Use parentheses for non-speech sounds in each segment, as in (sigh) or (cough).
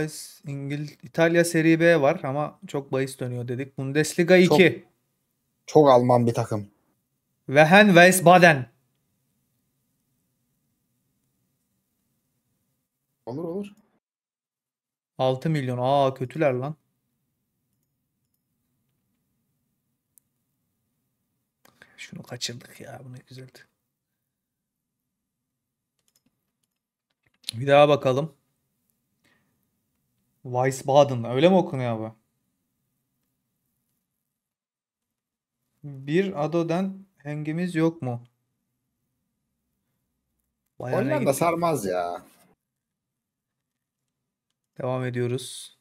bahis İngil İtalya Serie B var ama çok bahis dönüyor dedik. Bundesliga 2. Çok, çok Alman bir takım. Wehen Wiesbaden. Olur olur. 6 milyon. Aa kötüler lan. Şunu kaçırdık ya. Bu ne güzeldi. Bir daha bakalım. Weisbaden öyle mi okunuyor bu? Bir adoden hengimiz yok mu? Bayana Hollanda gitti. sarmaz ya. Devam ediyoruz.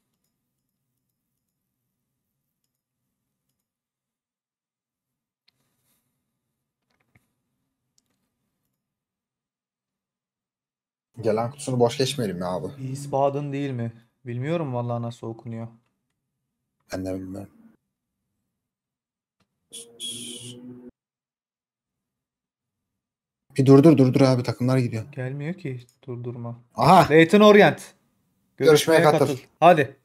Gelen kutusunu boş geçmeyelim ya abi. Wiesbaden değil mi? Bilmiyorum vallahi nasıl okunuyor. Ben de bilmiyorum. Bir durdur durdur abi takımlar gidiyor. Gelmiyor ki durdurma. Aha. Leyton Orient. Görüşmeye, Görüşmeye katıl. katıl. Hadi.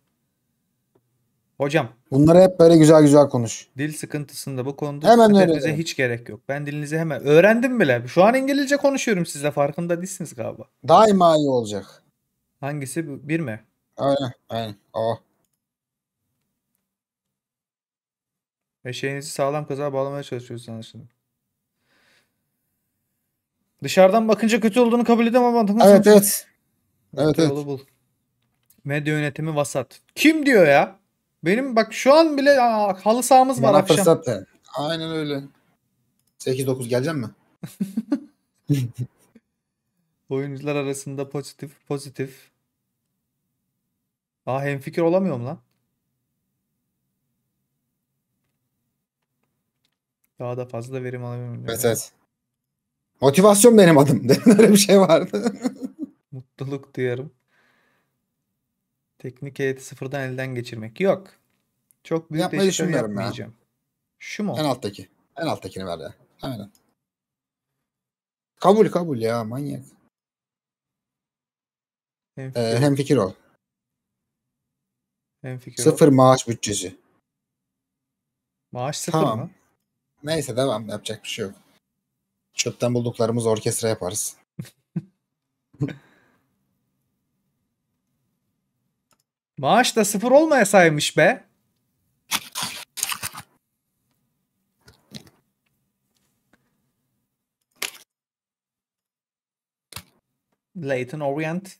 Hocam. Bunları hep böyle güzel güzel konuş. Dil sıkıntısında bu konuda hemen öyle. hiç gerek yok. Ben dilinizi hemen öğrendim bile. Şu an İngilizce konuşuyorum sizle farkında değilsiniz galiba. Daima iyi olacak. Hangisi? Bir mi? Aynen. Aynen. O. Ve şeyinizi sağlam kaza bağlamaya çalışıyoruz anlaşılan. Dışarıdan bakınca kötü olduğunu kabul edemem ama Evet evet. Evet evet. Bul. Medya yönetimi vasat. Kim diyor ya? Benim bak şu an bile aa, halı sahamız var Bana akşam. fırsat Aynen öyle. 8-9 geleceğim mi? (laughs) Oyuncular arasında pozitif pozitif Aa fikir olamıyorum lan. Daha da fazla verim alamıyorum. Evet evet. Motivasyon benim adım. (laughs) Öyle bir şey vardı. (laughs) Mutluluk duyarım. Teknik heyeti sıfırdan elden geçirmek. Yok. Çok büyük Yapmayı değişiklikler düşünmüyorum ya. yapmayacağım. Şu mu? En alttaki. En alttakini ver ya. Aynen. Kabul kabul ya manyak. Hem Ee, hem fikir ol. En sıfır o. maaş bütçesi. Maaş sıfır tamam. mı? Neyse devam yapacak bir şey yok. Çöpten bulduklarımız orkestra yaparız. (laughs) maaş da sıfır olmaya be. Leighton Orient.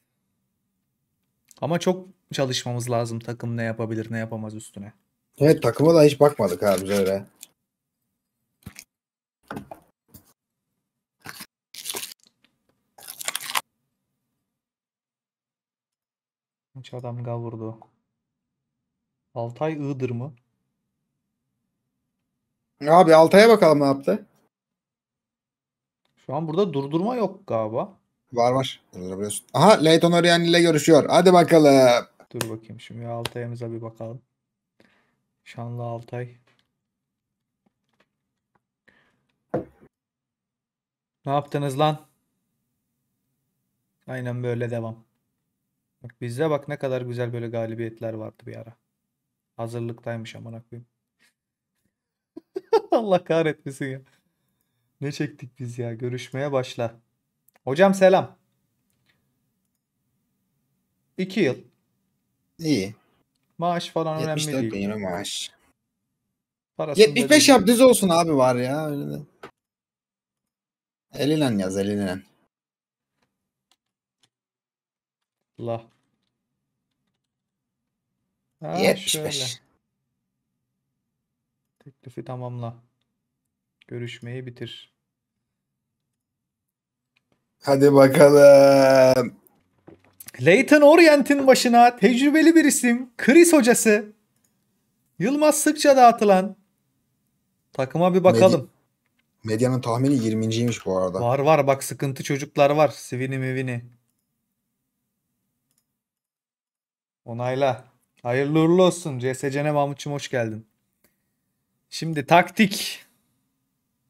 Ama çok çalışmamız lazım. Takım ne yapabilir ne yapamaz üstüne. Evet takıma da hiç bakmadık abi öyle. Kaç adam gavurdu. Altay Iğdır mı? Abi Altay'a bakalım ne yaptı. Şu an burada durdurma yok galiba. Var var. Aha Leyton Orient ile görüşüyor. Hadi bakalım. Dur bakayım şimdi Altay'ımıza bir bakalım. Şanlı Altay. Ne yaptınız lan? Aynen böyle devam. Bak bizde bak ne kadar güzel böyle galibiyetler vardı bir ara. Hazırlıktaymış amına koyayım. (laughs) Allah kahretmesin ya. Ne çektik biz ya? Görüşmeye başla. Hocam selam. 2 yıl. İyi. Maaş falan önemli değil. 74 bin maaş. Parasını 75 yap düz olsun abi var ya. Öyle de. Elinden yaz elinden. La. 75. Şöyle. Teklifi tamamla. Görüşmeyi bitir. Hadi bakalım. Leighton Orient'in başına tecrübeli bir isim Chris hocası Yılmaz sıkça dağıtılan takıma bir bakalım. Medi Medyanın tahmini 20.ymiş bu arada. Var var bak sıkıntı çocuklar var. Sivini mivini. Onayla. Hayırlı uğurlu olsun. CSCN Mahmut'cum hoş geldin. Şimdi taktik.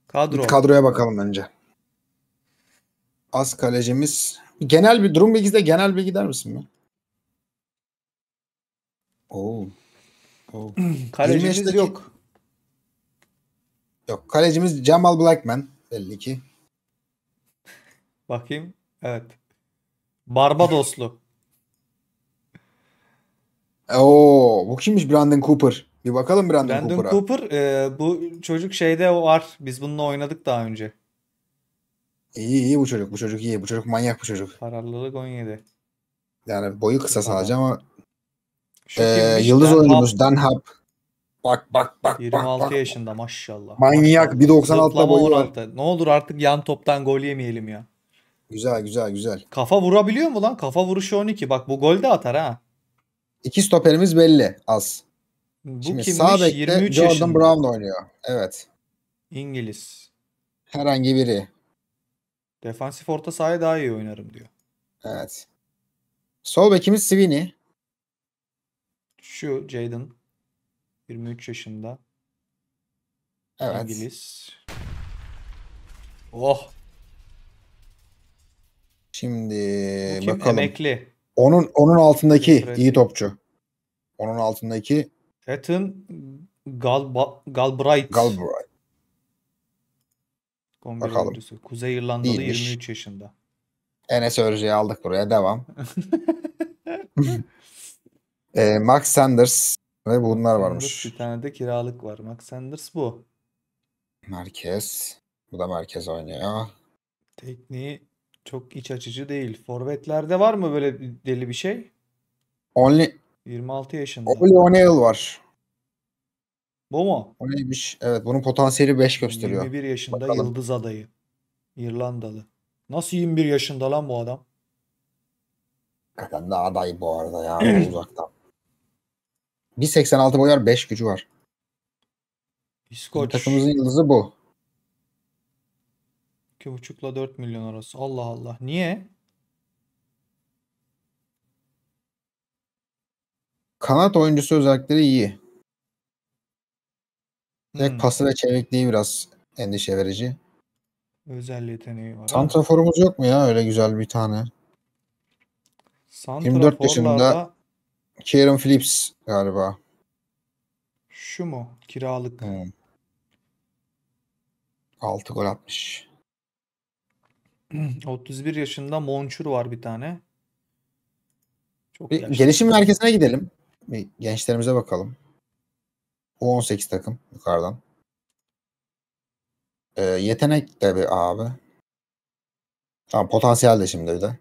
Kadro. Bir kadroya bakalım önce. Az kalecimiz Genel bir durum bilgisi de genel bilgi der misin mi? Oo. Oo. (clears throat) Kalecimiz yok. Yok. Kalecimiz Jamal Blackman belli ki. Bakayım. Evet. Barbadoslu. (laughs) Oo, bu kimmiş Brandon Cooper? Bir bakalım Brandon, Brandon Cooper'a. Brandon Cooper, e, bu çocuk şeyde var. Biz bununla oynadık daha önce. İyi iyi bu çocuk. Bu çocuk iyi. Bu çocuk manyak bu çocuk. Kararlılık 17. Yani boyu kısa sadece ama e, yıldız Dan oyuncumuz Dan Hap. Bak bak bak. 26 bak, bak. yaşında maşallah. Manyak 196 boyu 16. var. Ne olur artık yan toptan gol yemeyelim ya. Güzel güzel güzel. Kafa vurabiliyor mu lan? Kafa vuruşu 12. Bak bu gol de atar ha. İki stoperimiz belli az. Bu Şimdi kimmiş? Sağ 23 Jordan yaşında. Brown oynuyor. Evet. İngiliz. Herhangi biri. Defansif orta sahaya daha iyi oynarım diyor. Evet. Sol bekimiz Sweeney. Şu Jaden 23 yaşında. Evet. İngiliz. Oh. Şimdi kim? bakalım. Emekli. Onun onun altındaki Fred. iyi topçu. Onun altındaki Ethan Galba Galbright. Galbright. 11 Bakalım. oyuncusu. Kuzey İrlandalı Değilmiş. 23 yaşında. Enes Örcü'yü aldık buraya. Devam. (laughs) (laughs) e, Max Sanders ve bunlar Sanders varmış. Bir tane de kiralık var. Max Sanders bu. Merkez. Bu da merkez oynuyor. Tekniği çok iç açıcı değil. Forvetlerde var mı böyle deli bir şey? Only 26 yaşında. Only O'Neal var. Bu mu? O neymiş? Evet bunun potansiyeli 5 gösteriyor. 21 yaşında Bakalım. yıldız adayı. İrlandalı. Nasıl 21 yaşında lan bu adam? Hakikaten da aday bu arada ya (clears throat) uzaktan. 1.86 boyu var 5 gücü var. İskoç. Takımımızın yıldızı bu. 2.5 ile 4 milyon arası. Allah Allah. Niye? Kanat oyuncusu özellikleri iyi. Tek hmm. pası ve çevikliği biraz endişe verici. Özel yeteneği var. Santraforumuz yok mu ya öyle güzel bir tane? 24 yaşında Kieran Phillips galiba. Şu mu? Kiralık. Hmm. 6 gol atmış. 31 (clears throat) yaşında Monçur var bir tane. Çok bir gelişim merkezine gidelim. Bir gençlerimize bakalım. U18 takım yukarıdan. E, yetenek de bir abi. Tamam potansiyel de şimdi bir de.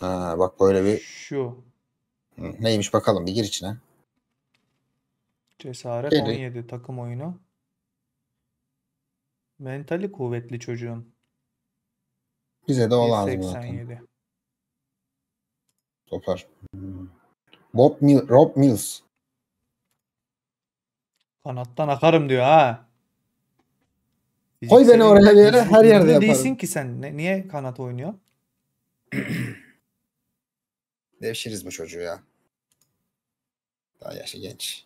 Ha, bak böyle bir... Şu. Neymiş bakalım bir gir içine. Cesaret Geri. 17 takım oyunu. Mentali kuvvetli çocuğun. Bize de o lazım zaten. Topar. Bob Mil Rob Mills. Kanattan akarım diyor ha. Koy beni oraya bir yere her yerde yaparım. Değilsin ki sen. Ne, niye kanat oynuyor? (clears throat) Devşiriz bu çocuğu ya. Daha yaşı genç.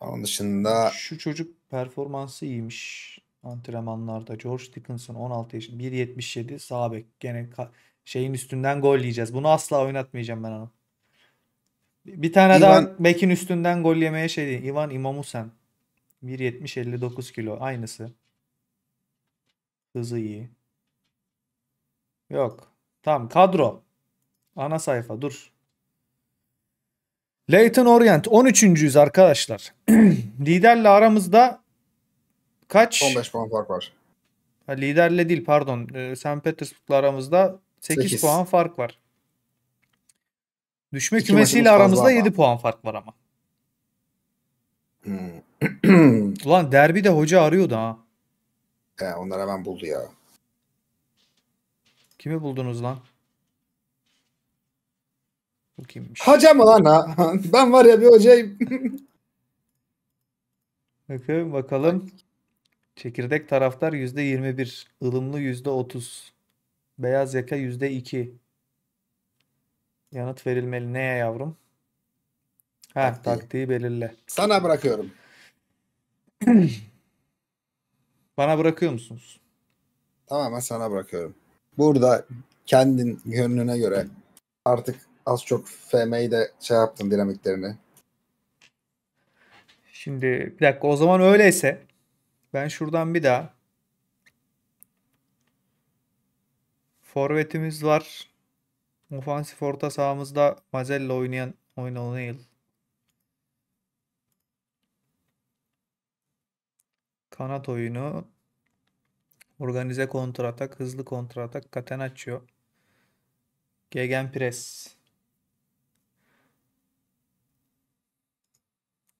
Onun dışında... Şu çocuk performansı iyiymiş antrenmanlarda. George Dickinson 16 yaşında 1.77 sağ bek. Gene şeyin üstünden gol yiyeceğiz. Bunu asla oynatmayacağım ben onu. Bir tane Ivan... daha Bekin üstünden gol yemeye şey değil. Ivan İmamusen. 1.70-59 kilo. Aynısı. Hızı iyi. Yok. Tamam kadro. Ana sayfa dur. Leyton Orient 13. yüz arkadaşlar. (clears throat) Liderle aramızda kaç? 15 puan fark var. Ha, liderle değil pardon. Ee, St. Petersburg'la aramızda 8, 8 puan fark var. Düşme İki kümesiyle aramızda 7 puan fark var ama. Hmm. (clears throat) Ulan derbi de hoca arıyordu ha. He, onlar hemen buldu ya. Kimi buldunuz lan? Bu kimmiş? Hoca mı lan ha? (laughs) Ben var ya bir hocayım. (laughs) Bakın bakalım. Çekirdek taraftar %21. ılımlı %30. Beyaz yaka %2. Yanıt verilmeli. Neye yavrum? Ha, taktiği, taktiği belirle. Sana bırakıyorum. (clears throat) Bana bırakıyor musunuz? Tamamen sana bırakıyorum. Burada kendin gönlüne göre artık az çok FM'yi de şey yaptın dinamiklerini. Şimdi bir dakika o zaman öyleyse ben şuradan bir daha forvetimiz var. Ofansif orta sahamızda Mazella oynayan O'Neill. Kanat oyunu. Organize kontratak, hızlı kontratak, Catenaccio. Gegenpress.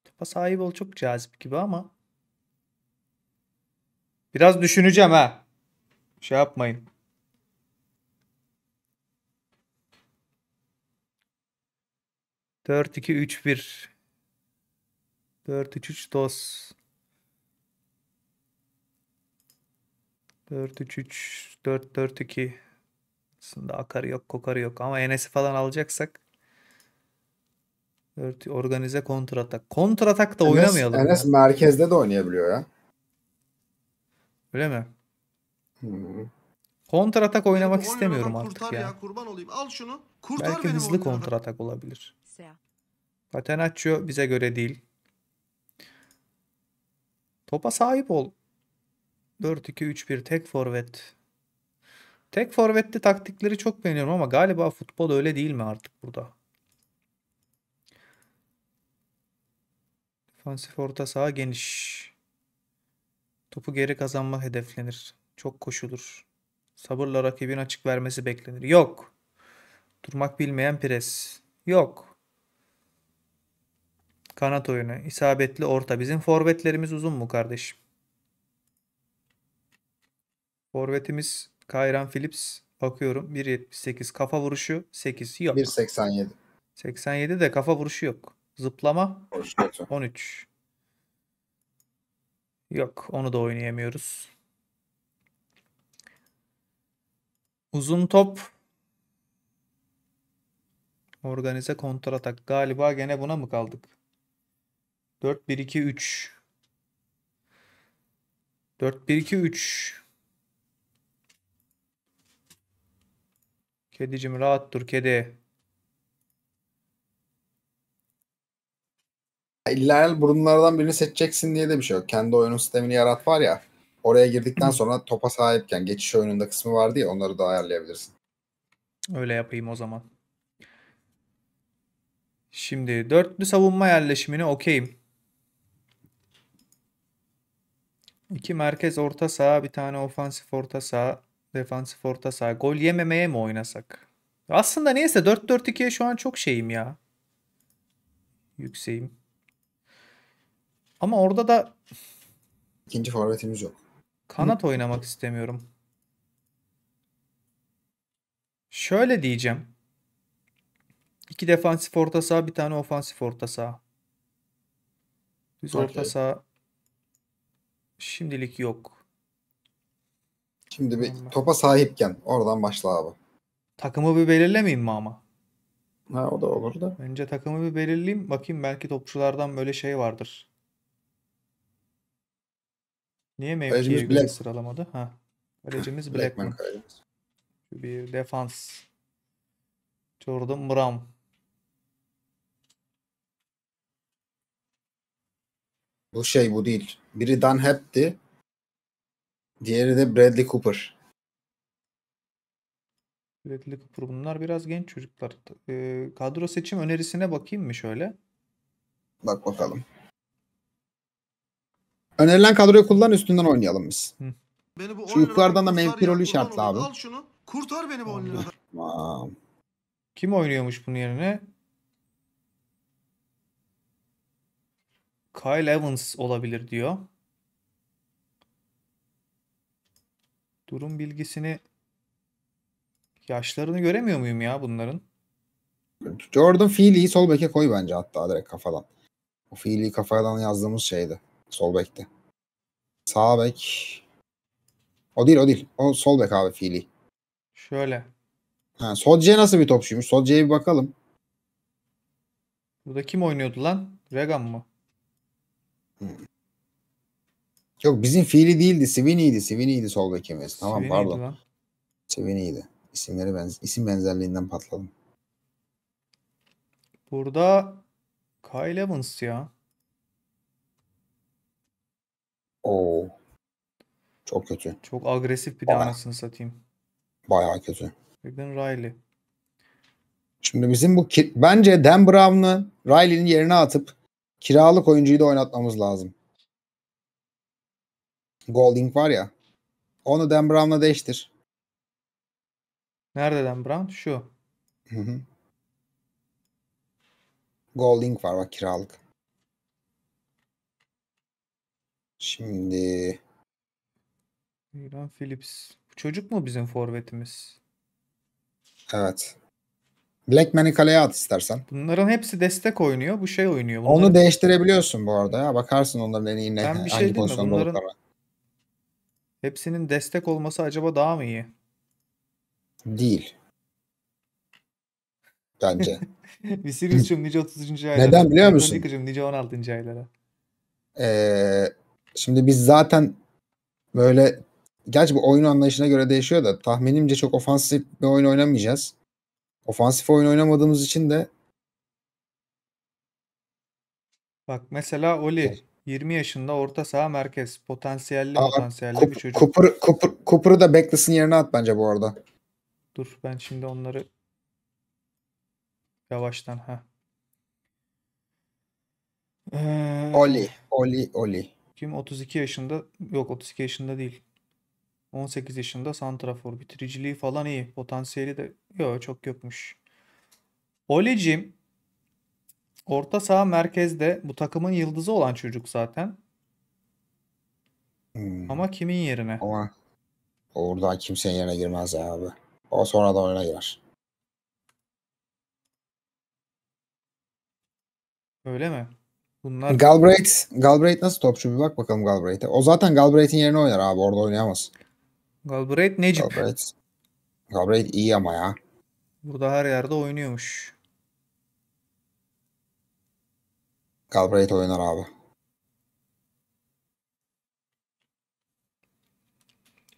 Topa sahip ol çok cazip gibi ama biraz düşüneceğim ha. Şey yapmayın. 4-2-3-1. 4-3-3 DOS. 4-3-3, 4-4-2. Aslında akar yok, kokar yok. Ama Enes'i falan alacaksak 4 organize kontratak. Kontratak da Enes, oynamayalım. Enes yani. merkezde de oynayabiliyor ya. Öyle mi? Kontratak oynamak istemiyorum artık ya. ya. Kurban olayım. Al şunu. Kurtar Belki hızlı kontratak olabilir. Patenaccio bize göre değil. Topa sahip ol. 4-2-3-1 tek forvet. Tek forvetli taktikleri çok beğeniyorum ama galiba futbol öyle değil mi artık burada? Defansif orta saha geniş. Topu geri kazanma hedeflenir. Çok koşulur. Sabırla rakibin açık vermesi beklenir. Yok. Durmak bilmeyen pres. Yok. Kanat oyunu. isabetli orta. Bizim forvetlerimiz uzun mu kardeşim? Forvetimiz Kayran Phillips. Bakıyorum 1.78 kafa vuruşu 8 yok. 1.87. 87 de kafa vuruşu yok. Zıplama Vuruş 13. Yok onu da oynayamıyoruz. Uzun top. Organize kontratak. Galiba gene buna mı kaldık? 4 1 2 3 4 1 2 3 Kedicim rahat dur kedi. İlla burunlardan birini seçeceksin diye de bir şey yok. Kendi oyunun sistemini yarat var ya. Oraya girdikten (clears throat) sonra topa sahipken geçiş oyununda kısmı vardı ya onları da ayarlayabilirsin. Öyle yapayım o zaman. Şimdi dörtlü savunma yerleşimini okeyim. İki merkez orta saha, bir tane ofansif orta saha, defansif orta saha. Gol yememeye mi oynasak? Aslında neyse 4-4-2'ye şu an çok şeyim ya. Yükseğim. Ama orada da ikinci forvetimiz yok. Kanat Hı. oynamak istemiyorum. Şöyle diyeceğim. İki defansif orta saha, bir tane ofansif orta saha. Düz okay. orta saha Şimdilik yok. Şimdi bir topa sahipken oradan başla abi. Takımı bir belirlemeyeyim mi ama? Ha o da olur da. Önce takımı bir belirleyeyim. Bakayım belki topçulardan böyle şey vardır. Niye mevkiye göre Black... sıralamadı? Ha. Kalecimiz (laughs) Blackman. Blackman bir defans. Jordan Brown. Bu şey bu değil. Biri Dan Hap'ti. Diğeri de Bradley Cooper. Bradley Cooper bunlar biraz genç çocuklar. Ee, kadro seçim önerisine bakayım mı şöyle? Bak bakalım. Önerilen kadroyu kullan üstünden oynayalım biz. Beni bu Şu yukarıdan da Mempiroli şartlı abi. Al şunu. Kurtar beni bu oyunlardan. Kim oynuyormuş bunun yerine? Kyle Evans olabilir diyor. Durum bilgisini yaşlarını göremiyor muyum ya bunların? Jordan Feely'yi sol beke koy bence hatta direkt kafadan. O Feely'yi kafadan yazdığımız şeydi. Sol bekti. Sağ bek. O değil o değil. O sol bek abi Feely. Şöyle. Ha, Sodje nasıl bir topçuymuş? Sodje'ye bir bakalım. Burada kim oynuyordu lan? Regan mı? Yok bizim fiili değildi. Sweeney'di. Sweeney'di sol bekimiz. Tamam Sweeney'di pardon. Lan. İsimleri ben isim benzerliğinden patladım. Burada Kyle Evans ya. Oo. Çok kötü. Çok agresif bir de anasını satayım. Bayağı kötü. Bugün Riley. Şimdi bizim bu bence Dan Brown'ı Riley'nin yerine atıp Kiralık oyuncuyu da oynatmamız lazım. Golding var ya. Onu Dan Brown'la değiştir. Nerede Dan Brown? Şu. Hı hı. Golding var bak kiralık. Şimdi İran Phillips. Bu çocuk mu bizim forvetimiz? Evet. Black Blackman'i kaleye at istersen. Bunların hepsi destek oynuyor. Bu şey oynuyor. Bunların... Onu değiştirebiliyorsun bu arada. Ya. Bakarsın onların en iyi ne, ben bir şey hangi bunların... Hepsinin destek olması acaba daha mı iyi? Değil. Bence. (laughs) Visirius'cum nice 30. aylara. Neden biliyor musun? Nikic'cum nice 16. aylara. Ee, şimdi biz zaten böyle gerçi bu oyun anlayışına göre değişiyor da tahminimce çok ofansif bir oyun oynamayacağız. Ofansif oyun oynamadığımız için de Bak mesela Oli 20 yaşında orta saha merkez. Potansiyelli Aa, potansiyelli Kup, bir çocuk. Cooper, Cooper, Cooper'ı da Becklas'ın yerine at bence bu arada. Dur ben şimdi onları yavaştan ha. Ee, Oli, Oli, Oli. Kim 32 yaşında? Yok 32 yaşında değil. 18 yaşında santrafor. Bitiriciliği falan iyi. Potansiyeli de yok çok yokmuş. Olecim orta saha merkezde bu takımın yıldızı olan çocuk zaten. Hmm. Ama kimin yerine? Ama oradan kimsenin yerine girmez ya abi. O sonra da oyuna girer. Öyle mi? Bunlar... Galbraith, Galbraith nasıl topçu? Bir bak bakalım Galbraith'e. O zaten Galbraith'in yerine oynar abi. Orada oynayamaz. Galbraith Necip. Galbraith. Galbraith iyi ama ya. Bu da her yerde oynuyormuş. Galbraith oynar abi.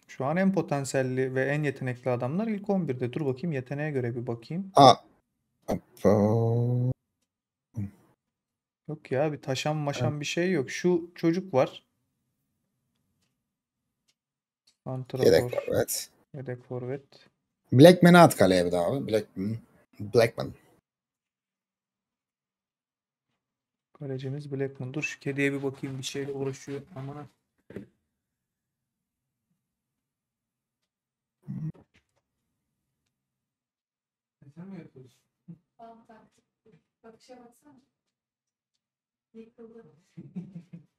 Şu an en potansiyelli ve en yetenekli adamlar ilk 11'de. Dur bakayım yeteneğe göre bir bakayım. Aa. Yok ya bir taşan maşan evet. bir şey yok. Şu çocuk var. Santrafor. Yedek forvet. Yedek forvet. Blackman'ı at kaleye bir daha abi. Blackman. Blackman. Kalecimiz Blackman. Dur şu kediye bir bakayım bir şeyle uğraşıyor. Aman e, Sen mi yapıyorsun? Bakışa baksana. (laughs) Yıkıldı. (laughs)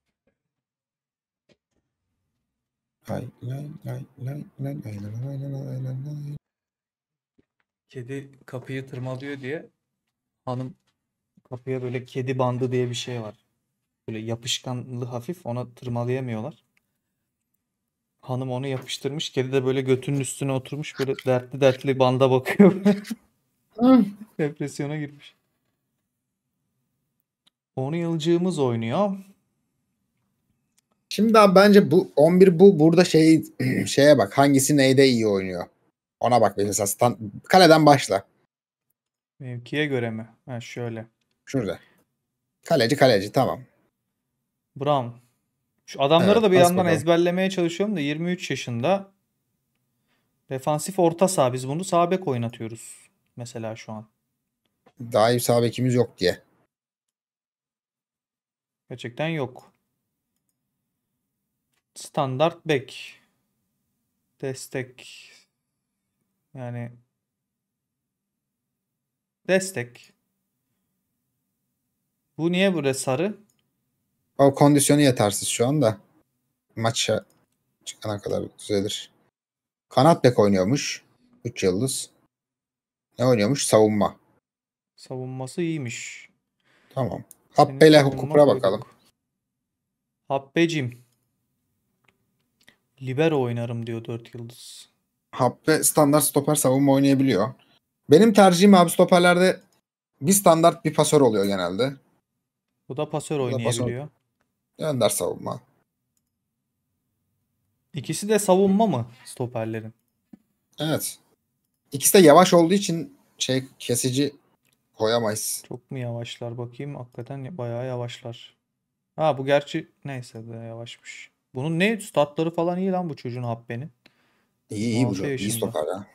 Kedi kapıyı tırmalıyor diye hanım kapıya böyle kedi bandı diye bir şey var. Böyle yapışkanlı hafif ona tırmalayamıyorlar. Hanım onu yapıştırmış. Kedi de böyle götünün üstüne oturmuş. Böyle dertli dertli banda bakıyor. (laughs) Depresyona girmiş. Onu yılcığımız oynuyor. Şimdi abi bence bu 11 bu burada şey (clears throat) şeye bak hangisi neyde iyi oynuyor. Ona bak mesela stand, kaleden başla. Mevkiye göre mi? Ha şöyle. Şurada. Kaleci kaleci tamam. Brown. Şu adamları evet, da bir yandan bakalım. ezberlemeye çalışıyorum da 23 yaşında. Defansif orta saha biz bunu sağ bek oynatıyoruz mesela şu an. Daha iyi sağ bekimiz yok diye. Gerçekten yok standart back destek yani destek bu niye buraya sarı? O kondisyonu yetersiz şu anda. Maça çıkana kadar düzelir. Kanat bek oynuyormuş. 3 yıldız. Ne oynuyormuş? Savunma. Savunması iyiymiş. Tamam. Happe ile hukukura bakalım. Happecim. Libero oynarım diyor 4 yıldız. Happe standart stoper savunma oynayabiliyor. Benim tercihim abi stoperlerde bir standart bir pasör oluyor genelde. Bu da pasör oynayabiliyor. Önder savunma. İkisi de savunma mı stoperlerin? Evet. İkisi de yavaş olduğu için şey kesici koyamayız. Çok mu yavaşlar bakayım? Hakikaten bayağı yavaşlar. Ha bu gerçi neyse de yavaşmış. Bunun ne statları falan iyi lan bu çocuğun Habbe'nin. İyi iyi bu çocuk. iyi sokar ha.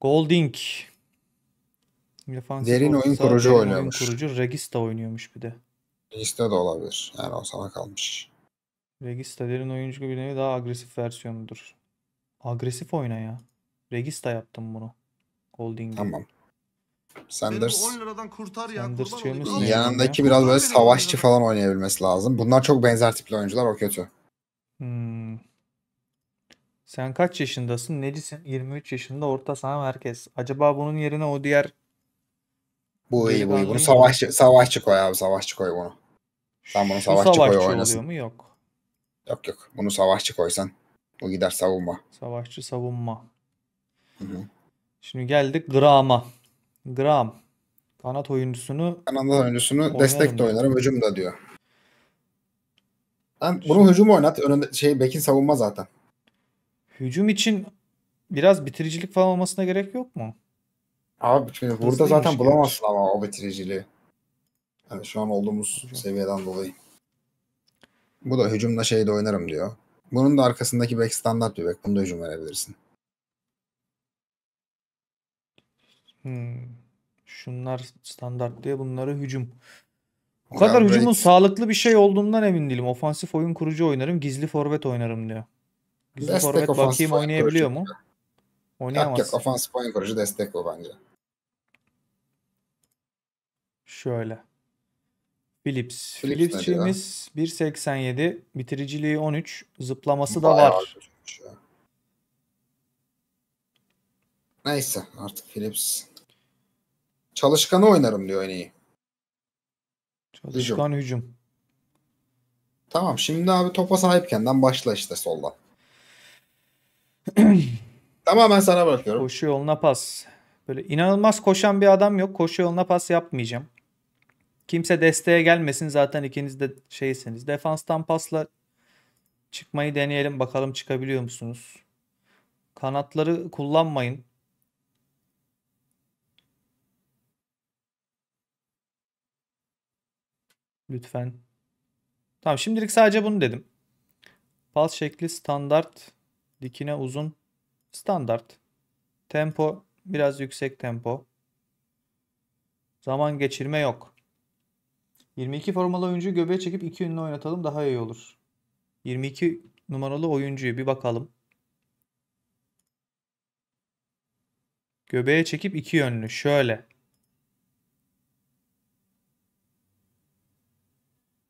Golding. Derin oyun kurucu oynuyormuş. Oyun kurucu Regista oynuyormuş bir de. Regista da olabilir. Yani o sana kalmış. Regista derin oyuncu gibi nevi daha agresif versiyonudur. Agresif oyna ya. Regista yaptım bunu. Holding. Tamam. Sanders. Beni bu 10 liradan kurtar ya. Sanders kurban şey olayım. Al. Yanındaki biraz böyle savaşçı falan oynayabilmesi lazım. Bunlar çok benzer tipli oyuncular o kötü. Hmm. Sen kaç yaşındasın? Necisin? 23 yaşında orta saha merkez. Acaba bunun yerine o diğer Bu iyi bu iyi. Bunu Delikanlı- savaşçı, savaşçı koy abi savaşçı koy bunu. Sen bunu şu savaşçı koy oynasın. Savaşçı oluyor mu? Yok. Yok yok bunu savaşçı koysan. Bu gider savunma. Savaşçı savunma. Hı hı. Şimdi geldik Grahama. Gram kanat oyuncusunu kanat oyuncusunu destek de oynarım, hücum diyor. Ben bunu Şimdi, hücum oynat. Önünde şey bekin savunma zaten. Hücum için biraz bitiricilik falan olmasına gerek yok mu? Abi şimdi burada zaten bulamazsın yani. ama o bitiriciliği. Yani şu an olduğumuz hücum. seviyeden dolayı. Bu da hücumda şeyde oynarım diyor. Bunun da arkasındaki bek standart bir bek. Bunu da hücum verebilirsin. Hmm. Şunlar standart diye bunlara hücum. O kadar ben hücumun belki... sağlıklı bir şey olduğundan emin değilim. Ofansif oyun kurucu oynarım, gizli forvet oynarım diyor. Gizli destek forvet bakayım oynayabiliyor mu? Oynayamaz. Yok yok ofansif oyun kurucu destek o bence. Şöyle. Philips. Philips'çimiz 1.87, bitiriciliği 13, zıplaması Bayağı da var. Şey. Neyse artık Philips Çalışkanı oynarım diyor en iyi. Çalışkan hücum. hücum. Tamam şimdi abi topa sahip sahipkenden başla işte soldan. (clears throat) ben sana bırakıyorum. Koşu yoluna pas. Böyle inanılmaz koşan bir adam yok. Koşu yoluna pas yapmayacağım. Kimse desteğe gelmesin. Zaten ikiniz de şeysiniz. Defanstan pasla çıkmayı deneyelim. Bakalım çıkabiliyor musunuz? Kanatları kullanmayın. Lütfen. Tamam şimdilik sadece bunu dedim. Pulse şekli standart. Dikine uzun. Standart. Tempo biraz yüksek tempo. Zaman geçirme yok. 22 formalı oyuncuyu göbeğe çekip iki ünlü oynatalım daha iyi olur. 22 numaralı oyuncuyu bir bakalım. Göbeğe çekip iki yönlü. Şöyle.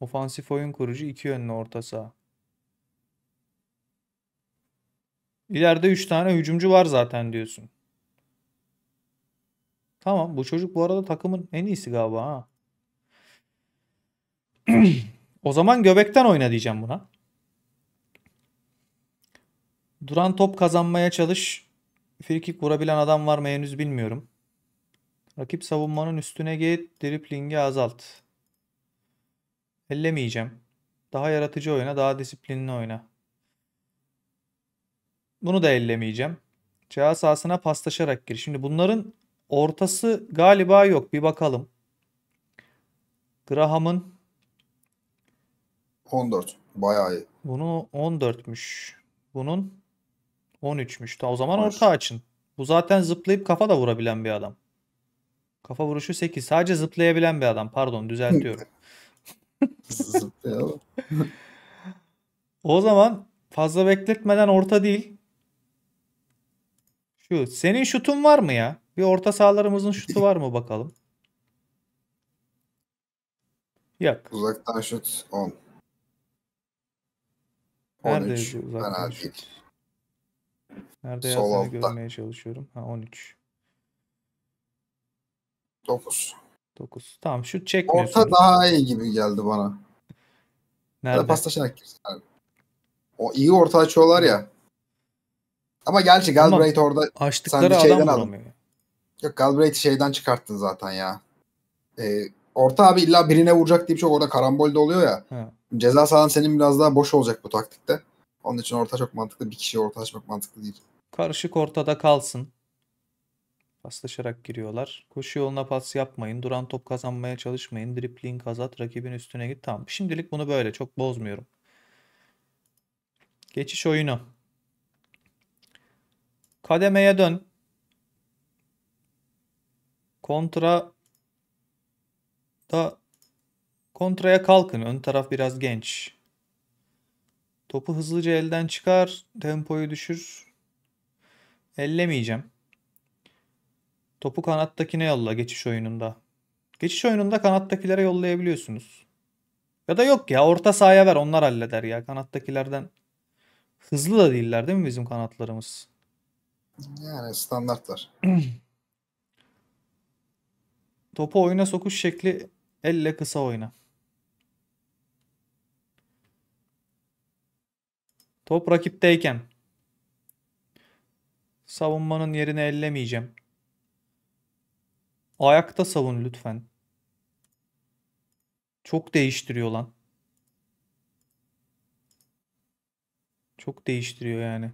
Ofansif oyun kurucu iki yönlü orta saha. İleride 3 tane hücumcu var zaten diyorsun. Tamam bu çocuk bu arada takımın en iyisi galiba ha. (clears throat) o zaman göbekten oyna diyeceğim buna. Duran top kazanmaya çalış. Frikik vurabilen adam var mı henüz bilmiyorum. Rakip savunmanın üstüne git, driplingi azalt. Ellemeyeceğim. Daha yaratıcı oyna, daha disiplinli oyna. Bunu da ellemeyeceğim. Ceza sahasına paslaşarak gir. Şimdi bunların ortası galiba yok. Bir bakalım. Graham'ın 14. Bayağı iyi. Bunu 14'müş. Bunun 13'müş. Ta o zaman Var. orta açın. Bu zaten zıplayıp kafa da vurabilen bir adam. Kafa vuruşu 8. Sadece zıplayabilen bir adam. Pardon düzeltiyorum. (laughs) o zaman fazla bekletmeden orta değil. Şu senin şutun var mı ya? Bir orta sahalarımızın şutu var mı bakalım? Yok. Uzaktan şut 10. Nerede? Fena değil. Nerede Sol yazdığını altta. görmeye çalışıyorum. Ha 13. 9. 9. Tamam şut çekmiyorsun. Orta daha iyi gibi geldi bana. Nerede? Ya da paslaşarak abi. O iyi orta açıyorlar ya. Ama gerçi Galbraith Ama orada sen bir şeyden aldın. Yok Galbraith'i şeyden çıkarttın zaten ya. Ee, orta abi illa birine vuracak diye çok şey orada karambol de oluyor ya. Ha. Ceza sahan senin biraz daha boş olacak bu taktikte. Onun için orta çok mantıklı. Bir kişi orta açmak mantıklı değil. Karışık ortada kalsın. Paslaşarak giriyorlar. Koşu yoluna pas yapmayın. Duran top kazanmaya çalışmayın. Dripling kazat. Rakibin üstüne git. Tamam. Şimdilik bunu böyle. Çok bozmuyorum. Geçiş oyunu. Kademeye dön. Kontra da kontraya kalkın. Ön taraf biraz genç. Topu hızlıca elden çıkar. Tempoyu düşür. Ellemeyeceğim. Topu kanattakine yolla geçiş oyununda. Geçiş oyununda kanattakilere yollayabiliyorsunuz. Ya da yok ya orta sahaya ver onlar halleder ya. Kanattakilerden hızlı da değiller değil mi bizim kanatlarımız? Yani standartlar. (clears throat) Topu oyuna sokuş şekli elle kısa oyna. Top rakipteyken savunmanın yerini ellemeyeceğim. Ayakta savun lütfen. Çok değiştiriyor lan. Çok değiştiriyor yani.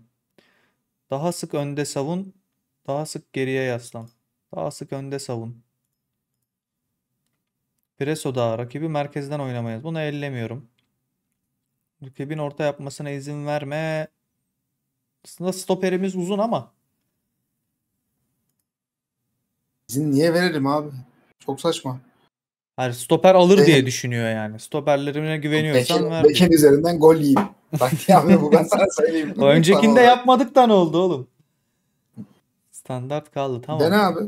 Daha sık önde savun. Daha sık geriye yaslan. Daha sık önde savun. Preso dağı. Rakibi merkezden oynamayız. Bunu ellemiyorum. Rakibin orta yapmasına izin verme. Aslında stoperimiz uzun ama İzin niye verelim abi? Çok saçma. Hayır stoper alır evet. diye ee, düşünüyor yani. Stoperlerine güveniyorsan ver. Beken üzerinden gol yiyeyim. Bak (laughs) ya bu ben sana söyleyeyim. o öncekinde yapmadıktan oldu oğlum. Standart kaldı tamam. Dene abi.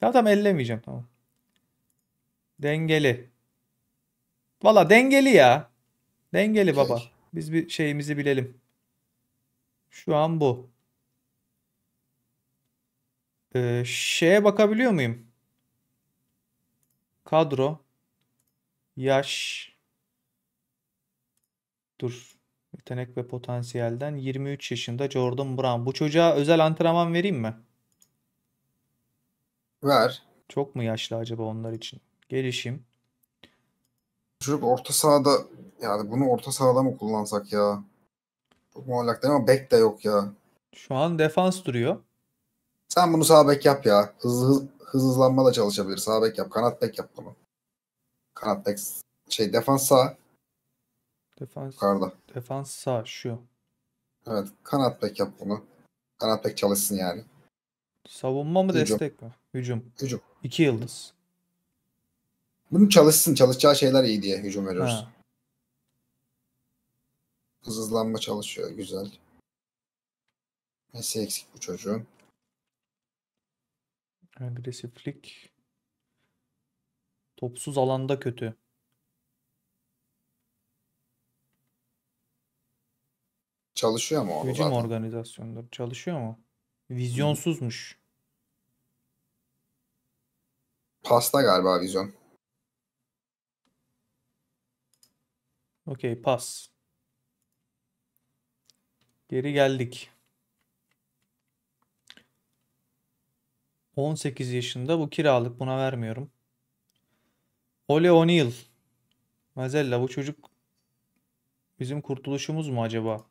Tamam tamam ellemeyeceğim tamam. Dengeli. Valla dengeli ya. Dengeli baba. Biz bir şeyimizi bilelim. Şu an bu. Ee, şeye bakabiliyor muyum? Kadro. Yaş. Dur. Yetenek ve potansiyelden 23 yaşında Jordan Brown. Bu çocuğa özel antrenman vereyim mi? Ver. Çok mu yaşlı acaba onlar için? Gelişim. Çocuk orta sahada yani bunu orta sahada mı kullansak ya? Çok muallak değil ama bek de yok ya. Şu an defans duruyor. Sen bunu sağ bek yap ya. Hızlı hız, hız hızlanma da çalışabilir. Sağ bek yap. Kanat bek yap bunu. Kanat bek şey defans sağ. Defans. Yukarıda. Defans sağ şu. Evet. Kanat bek yap bunu. Kanat bek çalışsın yani. Savunma mı Hücum. destek mi? Hücum. Hücum. İki yıldız. Bunu çalışsın. Çalışacağı şeyler iyi diye hücum veriyoruz. Hız hızlanma çalışıyor. Güzel. Nesi eksik bu çocuğun? Agresiflik. Topsuz alanda kötü. Çalışıyor mu onu Hücum zaten? çalışıyor mu? Vizyonsuzmuş. Pasta galiba vizyon. Okey pas. Geri geldik. 18 yaşında bu kiralık buna vermiyorum. Ole O'Neal. Mazella bu çocuk bizim kurtuluşumuz mu acaba?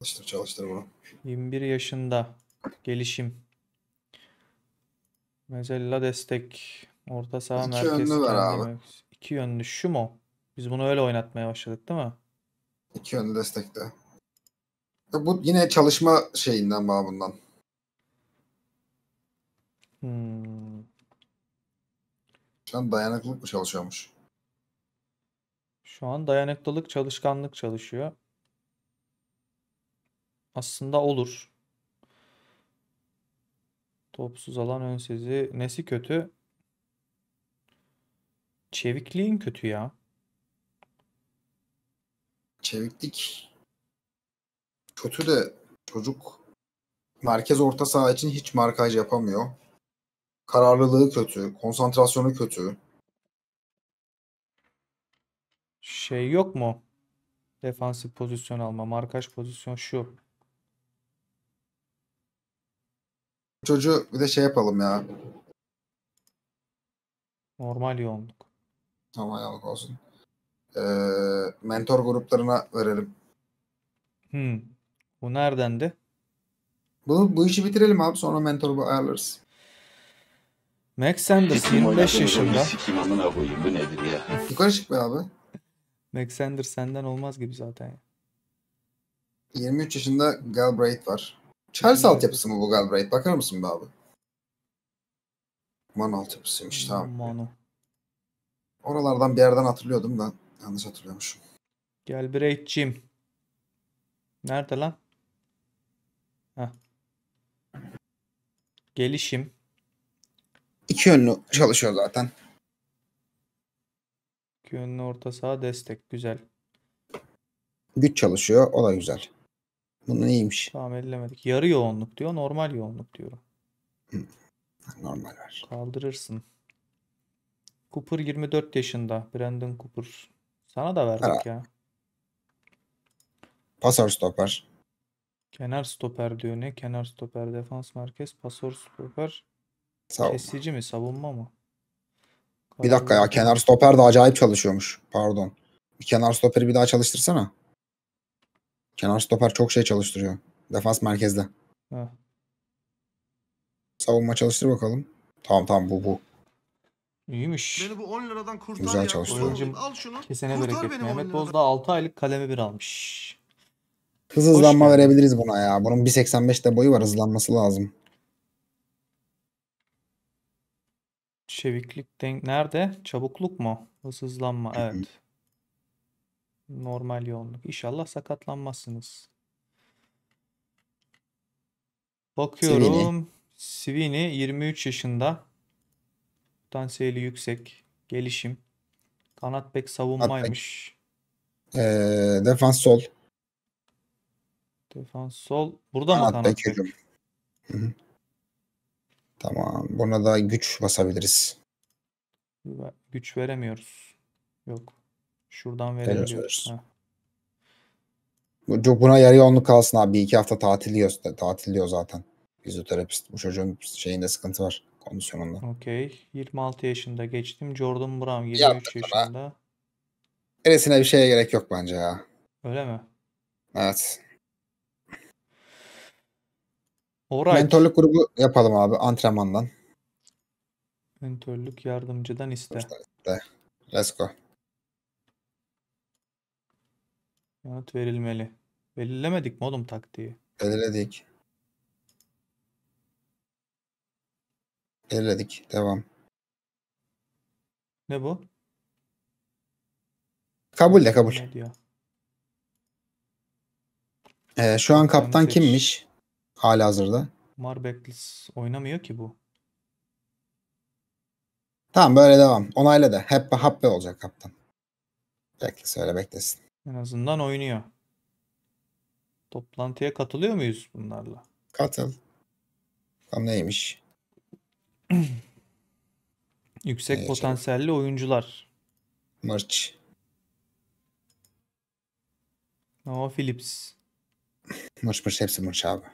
Çalıştır çalıştır bunu. 21 yaşında gelişim. Mezella destek. Orta saha merkez. İki yönlü ver abi. İki yönlü şu mu? Biz bunu öyle oynatmaya başladık değil mi? İki yönlü destekte. Bu yine çalışma şeyinden bağımından. Hmm. Şu dayanıklılık mı çalışıyormuş? Şu an dayanıklılık, çalışkanlık çalışıyor. Aslında olur. Topsuz alan ön sizi. Nesi kötü? Çevikliğin kötü ya. Çeviklik kötü de çocuk merkez orta saha için hiç markaj yapamıyor. Kararlılığı kötü, konsantrasyonu kötü. Şey yok mu? Defansif pozisyon alma, markaj pozisyon şu. Çocuğu bir de şey yapalım ya. Normal yoğunluk. Tamam yoğunluk olsun. Ee, mentor gruplarına verelim. Hmm. Bu neredendi? Bu, bu işi bitirelim abi sonra mentor ayarlarız. Max Sanders 25 yaşında. Sikim amına koyayım bu nedir ya? Yukarı çık be abi. Max Sanders senden olmaz gibi zaten. ya. 23 yaşında Galbraith var. Charles Evet. altyapısı mı bu Galbraith? Bakar mısın be abi? Man altyapısıymış hmm, tamam. Manu. Oralardan bir yerden hatırlıyordum da yanlış hatırlıyormuşum. Gel Jim. Nerede lan? Heh. Gelişim iki yönlü çalışıyor zaten. İki yönlü orta saha destek. Güzel. Güç çalışıyor. O da güzel. Bunun iyiymiş. Tamam ellemedik. Yarı yoğunluk diyor. Normal yoğunluk diyorum. Normal var. Kaldırırsın. Cooper 24 yaşında. Brandon Cooper. Sana da verdik ha. ya. Pasör stoper. Kenar stoper diyor ne? Kenar stoper, defans merkez, pasör stoper. Savunma. Kesici mi? Savunma mı? Bir dakika ya kenar stoper de acayip çalışıyormuş. Pardon. Bir kenar stoperi bir daha çalıştırsana. Kenar stoper çok şey çalıştırıyor. Defans merkezde. Ha. Savunma çalıştır bakalım. Tamam tamam bu bu. İyiymiş. Beni bu 10 liradan kurtar Güzel ya. çalıştı. Oyuncum Al şunu. Kesene kurtar bereket. Mehmet Boz da liradan. 6 aylık kalemi bir almış. Hız hızlanma geldin. verebiliriz buna ya. Bunun 1.85 de boyu var hızlanması lazım. Çeviklik denk nerede? Çabukluk mu? Hızlanma. Evet. Normal yoğunluk. İnşallah sakatlanmazsınız. Bakıyorum. Sivini 23 yaşında. Potansiyeli yüksek. Gelişim. Kanat pek savunmaymış. Ee, defans sol. Defans sol. Burada mı kanat bek? Hı hı. Tamam. Buna da güç basabiliriz. Güç veremiyoruz. Yok. Şuradan verebiliyoruz. Çok buna yarı yoğunluk kalsın abi. Bir iki hafta tatiliyor, Tatiliyor zaten. Fizyoterapist. Bu çocuğun şeyinde sıkıntı var. Kondisyonunda. Okey. 26 yaşında geçtim. Jordan Brown 23 Yaptım yaşında. Neresine bir şeye gerek yok bence ya. Öyle mi? Evet. Alright. Mentorluk grubu yapalım abi antrenmandan. Mentorluk yardımcıdan iste. Let's go. Yanıt verilmeli. Belirlemedik mi oğlum taktiği? Belirledik. Belirledik. Devam. Ne bu? Kabul de kabul. Ne diyor? Ee, şu an kaptan kimmiş? Hala hazırda. Marbeklis oynamıyor ki bu. Tamam böyle devam. Onayla da. Hep happe olacak kaptan. Bekle söyle beklesin. En azından oynuyor. Toplantıya katılıyor muyuz bunlarla? Katıl. Tam neymiş? (clears throat) Yüksek Neyse. potansiyelli oyuncular. Mırç. Noah Phillips. Mırç mırç hepsi mırç abi.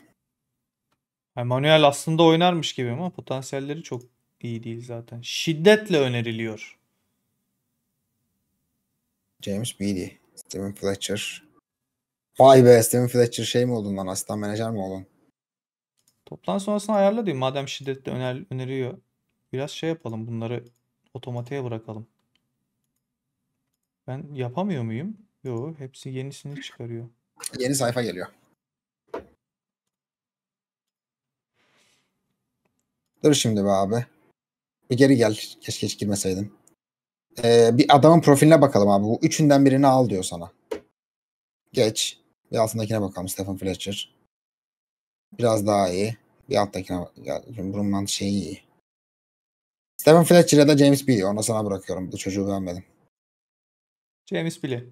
Manuel aslında oynarmış gibi ama potansiyelleri çok iyi değil zaten. Şiddetle öneriliyor. James Beatty, Stephen Fletcher. Vay be Stephen Fletcher şey mi oldun lan asistan menajer mi oldun? Toplan sonrasını ayarla diyeyim. Madem şiddetle öner öneriyor. Biraz şey yapalım bunları otomatiğe bırakalım. Ben yapamıyor muyum? Yok, hepsi yenisini çıkarıyor. Yeni sayfa geliyor. Dur şimdi be abi. Bir geri gel. Keşke hiç girmeseydin. Ee, bir adamın profiline bakalım abi. Bu üçünden birini al diyor sana. Geç. Bir altındakine bakalım. Stephen Fletcher. Biraz daha iyi. Bir alttakine bakalım. Bundan şey iyi. Stephen Fletcher ya da James Billy. Onu sana bırakıyorum. Bu çocuğu beğenmedim. James Billy.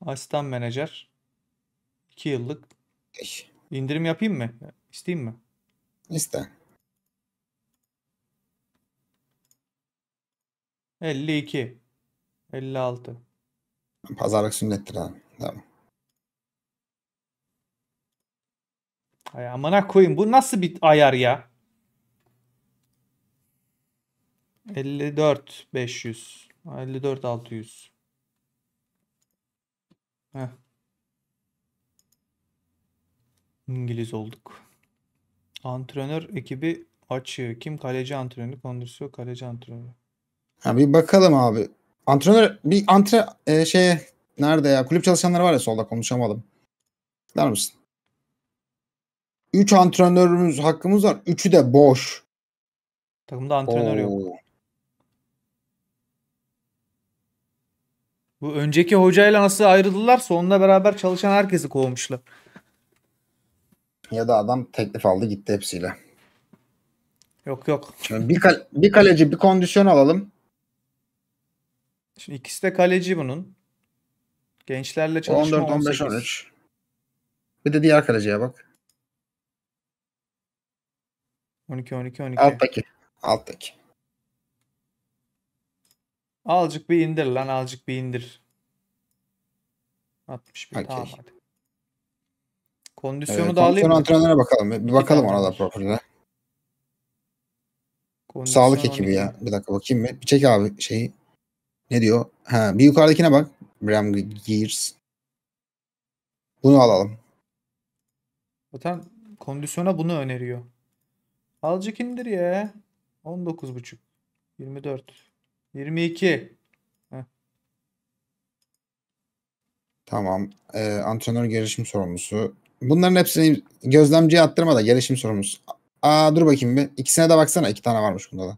Asistan menajer. 2 yıllık. İndirim yapayım mı? İsteyeyim mi? Liste. 52. 56. Pazarlık sünnettir abi. Tamam. Ay amına koyayım bu nasıl bir ayar ya? 54 500. 54 600. Heh. İngiliz olduk. Antrenör ekibi açıyor. Kim? Kaleci antrenörü. Kondisyon kaleci antrenörü. Ha, bir bakalım abi. Antrenör bir antre e, şey nerede ya? Kulüp çalışanları var ya solda konuşamadım. Der misin? 3 antrenörümüz hakkımız var. üçü de boş. Takımda antrenör Oo. yok. Bu önceki hocayla nasıl ayrıldılar? Onunla beraber çalışan herkesi kovmuşlar. Ya da adam teklif aldı gitti hepsiyle. Yok yok. bir, kal bir kaleci bir kondisyon alalım. Şimdi ikisi de kaleci bunun. Gençlerle çalışma 14, 15, 18. 13. Bir de diğer kaleciye bak. 12, 12, 12. Alttaki. Alttaki. Alcık bir indir lan. Alcık bir indir. 60 bin. Okay. Tamam hadi. Kondisyonu ee, da alayım mı? antrenörüne bakalım. Bir bakalım ona da profiline. Sağlık ekibi ya. Bir dakika bakayım mı? Bir çek abi şeyi. Ne diyor? Ha, bir yukarıdakine bak. Bram Gears. Bunu alalım. Zaten kondisyona bunu öneriyor. Alcık indir ya. 19.5. 24. 22. Heh. Tamam. Ee, antrenör gelişim sorumlusu bunların hepsini gözlemciye attırma da gelişim sorumuz. Aa dur bakayım bir. İkisine de baksana. iki tane varmış bunda da.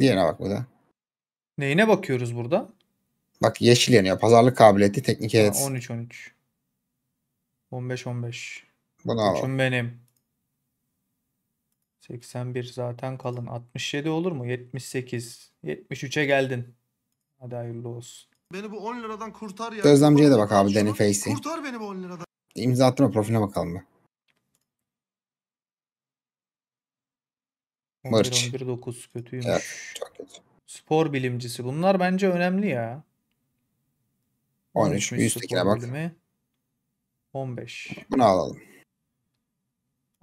Diğerine bak burada. Neyine bakıyoruz burada? Bak yeşil yanıyor. Pazarlık kabiliyeti, teknik heyet. 13 13. 15 15. Bunu al. Üçüm benim. 81 zaten kalın. 67 olur mu? 78. 73'e geldin. Hadi hayırlı olsun. Beni bu 10 liradan kurtar ya. Gözlemciye de bak abi Danny Face'i. Kurtar beni bu 10 liradan. İmza attı mı? Profiline bakalım bir. Mırç. 11 9 kötüymüş. Evet, çok kötü. Spor bilimcisi. Bunlar bence önemli ya. 13 bir üsttekine bak. Bilimi. 15. Bunu alalım.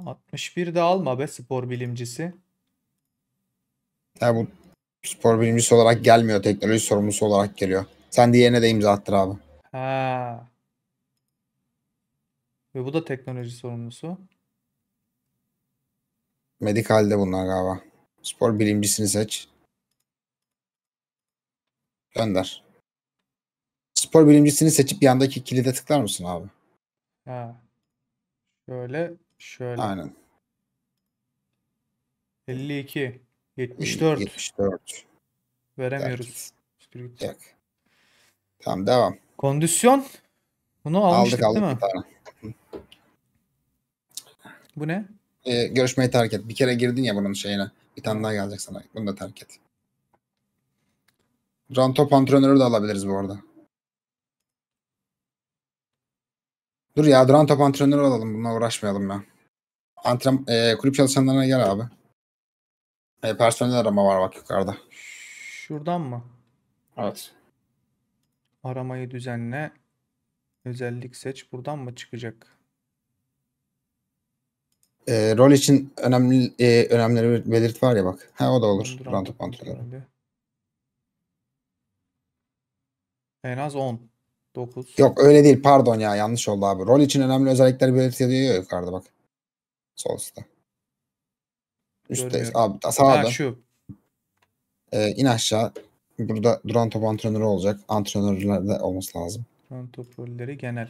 61 de alma be spor bilimcisi. Ya bu spor bilimcisi olarak gelmiyor. Teknoloji sorumlusu olarak geliyor. Sen diğerine de imza attır abi. Ha. Ve bu da teknoloji sorumlusu. Medikalde bunlar galiba. Spor bilimcisini seç. Gönder. Spor bilimcisini seçip yandaki kilide tıklar mısın abi? Ha. Şöyle, şöyle. Aynen. 52, 74. 74. Veremiyoruz. Yok. Tamam devam. Kondisyon. Bunu almıştık aldık, aldık değil mi? Bir tane. Bu ne? Ee, görüşmeyi terk et. Bir kere girdin ya bunun şeyine. Bir tane daha gelecek sana. Bunu da terk et. Round top antrenörü de alabiliriz bu arada. Dur ya round top antrenörü alalım. Bununla uğraşmayalım ya. Antren e, kulüp çalışanlarına gel abi. E, personel arama var bak yukarıda. Şuradan mı? Evet. Aramayı düzenle. Özellik seç. Buradan mı çıkacak? E, rol için önemli e, önemleri belirt var ya bak. Ha o da olur. Random, random En az 10. 9. Yok öyle değil pardon ya yanlış oldu abi. Rol için önemli özellikler belirtiliyor diyor yukarıda bak. Sol üstte. Üstte abi sağda. Ha, Ee, in aşağı. Burada duran top antrenörü olacak. Antrenörlerde olması lazım. Duran top rolleri genel.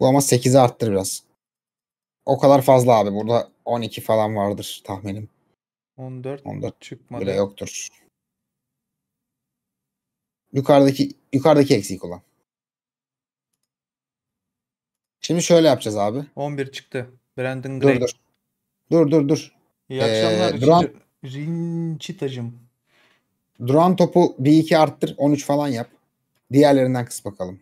Bu ama 8'i arttır biraz. O kadar fazla abi. Burada 12 falan vardır tahminim. 14, 14 çıkmadı. Bile yoktur. Yukarıdaki yukarıdaki eksik olan. Şimdi şöyle yapacağız abi. 11 çıktı. Brandon Gray. Dur dur. Dur dur dur. İyi akşamlar. Ee, duran... Rinçitacım. Duran topu bir iki arttır. 13 falan yap. Diğerlerinden kıs bakalım.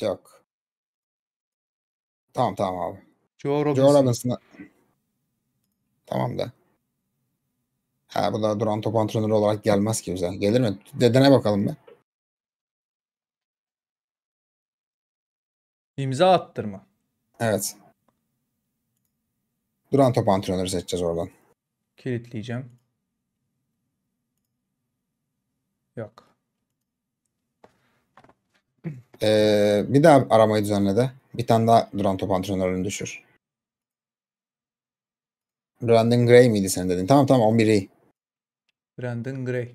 Yok. Tamam tamam abi. Joe Robinson. Joe Robinson'a... Tamam da. Ha bu da duran top antrenörü olarak gelmez ki bize. Gelir mi? Dedene bakalım be. İmza attırma. Evet. Duran top antrenörü seçeceğiz oradan. Kilitleyeceğim. Yok. Ee, bir daha aramayı düzenle de. Bir tane daha duran top antrenörünü düşür. Brandon Gray miydi sen dedin? Tamam tamam 11 iyi. Brandon Gray.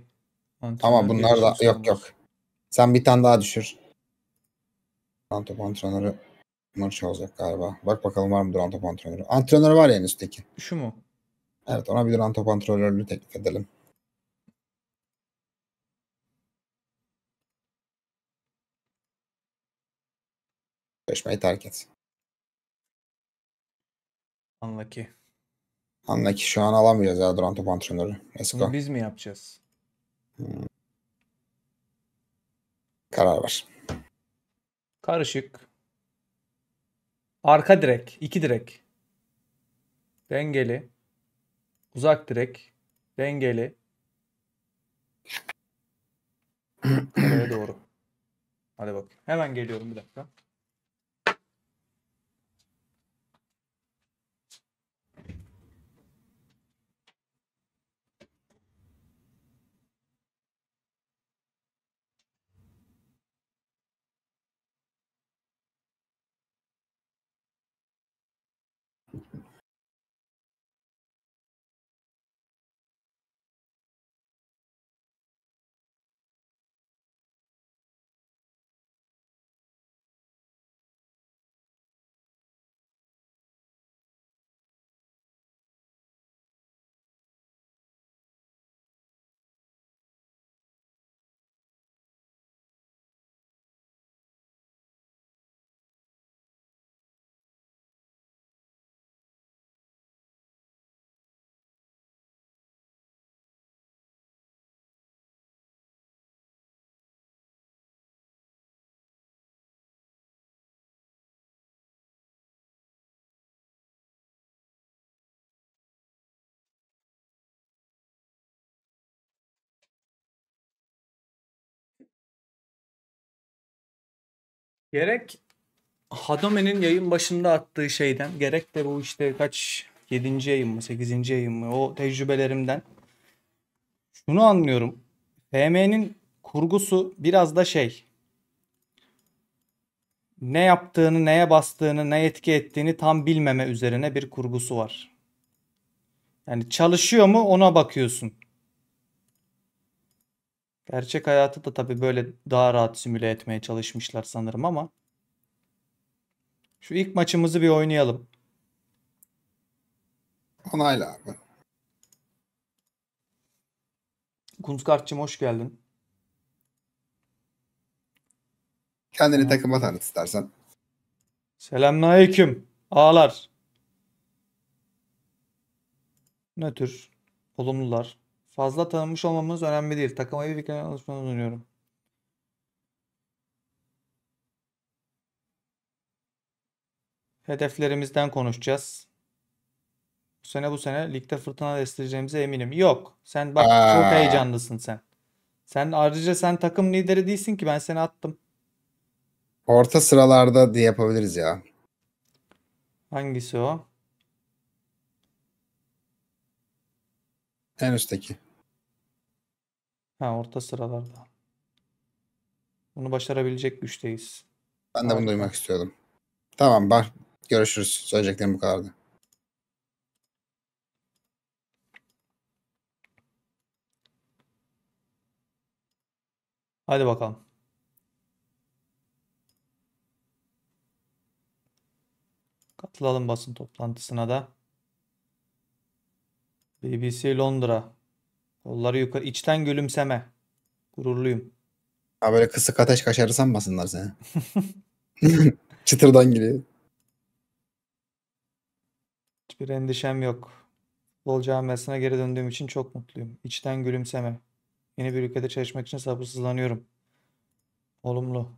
Ama bunlar da şey yok yok. Sen bir tane daha düşür. Duran top antrenörü maçı olacak galiba. Bak bakalım var mı duran top antrenörü. Antrenörü var ya en üstteki. Şu mu? Evet ona bir duran top antrenörlüğü teklif edelim. Yarışmayı terk et. Anlaki. Anlaki şu an alamayacağız ya duran top antrenörü. Esko. biz mi yapacağız? Hmm. Karar var. Karışık. Arka direk. iki direk. Dengeli. Uzak direk. Dengeli. Kaleye doğru. Hadi bak. Hemen geliyorum bir dakika. Gerek Hadome'nin yayın başında attığı şeyden gerek de bu işte kaç 7. yayın mı 8. yayın mı o tecrübelerimden şunu anlıyorum. FM'nin kurgusu biraz da şey ne yaptığını, neye bastığını, ne etki ettiğini tam bilmeme üzerine bir kurgusu var. Yani çalışıyor mu ona bakıyorsun. Gerçek hayatı da tabii böyle daha rahat simüle etmeye çalışmışlar sanırım ama. Şu ilk maçımızı bir oynayalım. Onayla abi. Kunzkartçım hoş geldin. Kendini takıma tanıt istersen. Selamünaleyküm. Ağlar. Ne tür? Olumlular. Fazla tanınmış olmamız önemli değil. Takıma bir fikrin oluşmanı öneriyorum. Hedeflerimizden konuşacağız. Bu sene bu sene ligde fırtına desteleyeceğimize eminim. Yok. Sen bak Aa. çok heyecanlısın sen. Sen ayrıca sen takım lideri değilsin ki ben seni attım. Orta sıralarda diye yapabiliriz ya. Hangisi o? En üstteki. Ha orta sıralarda. Bunu başarabilecek güçteyiz. Ben de bunu duymak istiyordum. Tamam bak görüşürüz. Söyleyeceklerim bu kadardı. Hadi bakalım. Katılalım basın toplantısına da. BBC Londra. Kolları yukarı. içten gülümseme. Gururluyum. Ha böyle kısık ateş kaşarı sanmasınlar seni. (laughs) Çıtırdan giriyor. Hiçbir endişem yok. Futbol camiasına geri döndüğüm için çok mutluyum. İçten gülümseme. Yeni bir ülkede çalışmak için sabırsızlanıyorum. Olumlu.